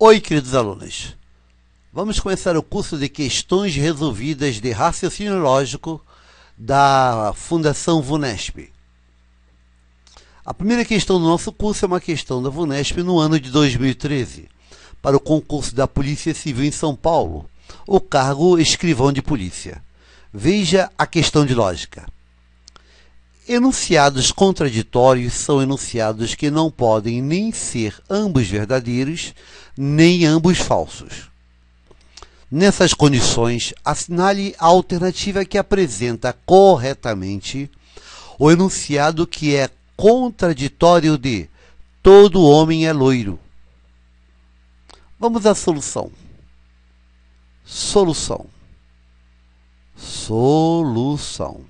Oi, queridos alunos. Vamos começar o curso de questões resolvidas de raciocínio lógico da Fundação VUNESP. A primeira questão do nosso curso é uma questão da VUNESP no ano de 2013, para o concurso da Polícia Civil em São Paulo, o cargo escrivão de polícia. Veja a questão de lógica. Enunciados contraditórios são enunciados que não podem nem ser ambos verdadeiros, nem ambos falsos. Nessas condições, assinale a alternativa que apresenta corretamente o enunciado que é contraditório de todo homem é loiro. Vamos à solução. Solução. Solução.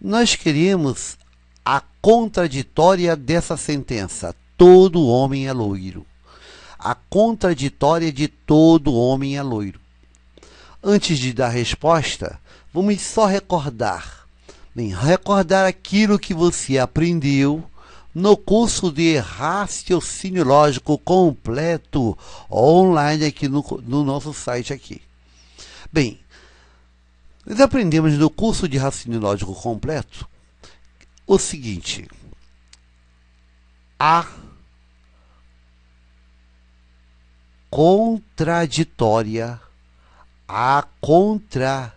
Nós queremos a contraditória dessa sentença. Todo homem é loiro. A contraditória de todo homem é loiro. Antes de dar resposta, vamos só recordar. Bem, recordar aquilo que você aprendeu no curso de raciocínio lógico completo online aqui no, no nosso site aqui. Bem, nós aprendemos no curso de raciocínio lógico completo o seguinte: a contraditória, a contraditória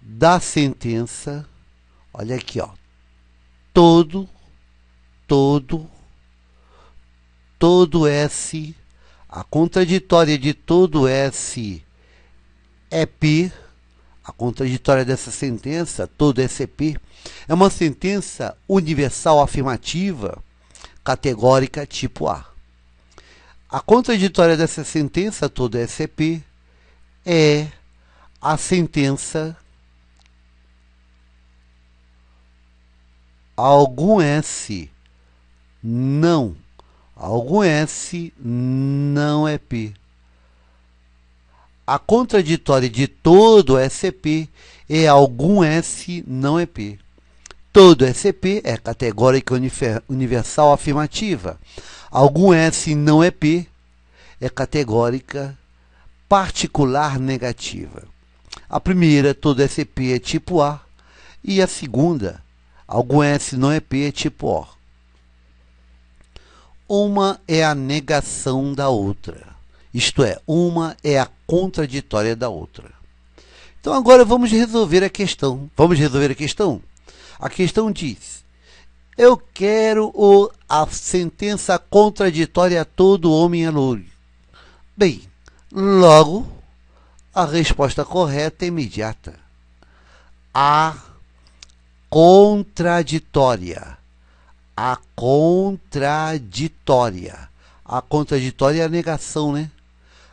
da sentença, olha aqui, ó, todo, todo, todo esse. A contraditória de todo esse P. a contraditória dessa sentença, todo esse P, é uma sentença universal afirmativa, categórica tipo A. A contraditória dessa sentença, S esse P, é a sentença algum S não Algum S não é P. A contraditória de todo SP é algum S não é P. Todo SP é categórica universal afirmativa. Algum S não é P é categórica particular negativa. A primeira, todo SP é tipo A, e a segunda, algum S não é P é tipo O. Uma é a negação da outra. Isto é, uma é a contraditória da outra. Então agora vamos resolver a questão. Vamos resolver a questão? A questão diz: Eu quero o, a sentença contraditória a todo homem é louro. Bem, logo, a resposta correta é imediata. A contraditória a contraditória. A contraditória é a negação, né?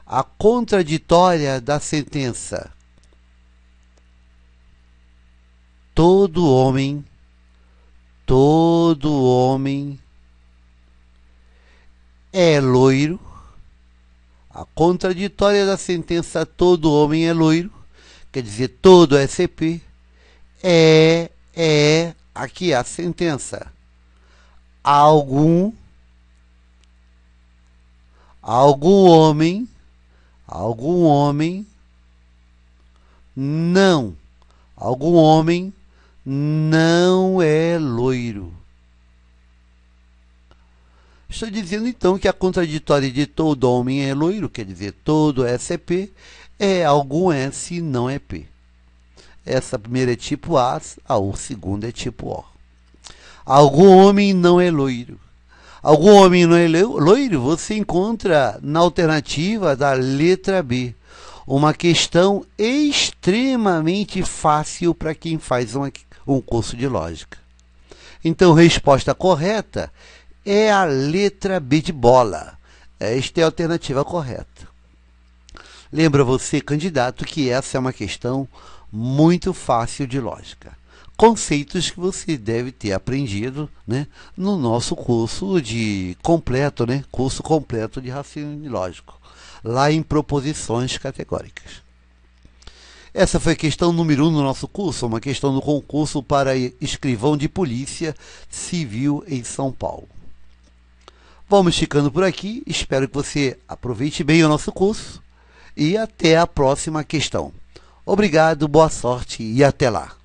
A contraditória da sentença. Todo homem, todo homem é loiro. A contraditória da sentença todo homem é loiro, quer dizer, todo SP é é aqui é a sentença algum algum homem algum homem não algum homem não é loiro Estou dizendo então que a contraditória de todo homem é loiro, quer dizer, todo P é algum S não é P. Essa primeira é tipo A, a segunda é tipo O. Algum homem não é loiro. Algum homem não é loiro, você encontra na alternativa da letra B. Uma questão extremamente fácil para quem faz uma, um curso de lógica. Então, resposta correta é a letra B de bola. Esta é a alternativa correta. Lembra você, candidato, que essa é uma questão muito fácil de lógica conceitos que você deve ter aprendido né, no nosso curso de completo, né, curso completo de raciocínio lógico, lá em proposições categóricas. Essa foi a questão número 1 um no nosso curso, uma questão do concurso para escrivão de polícia civil em São Paulo. Vamos ficando por aqui, espero que você aproveite bem o nosso curso e até a próxima questão. Obrigado, boa sorte e até lá!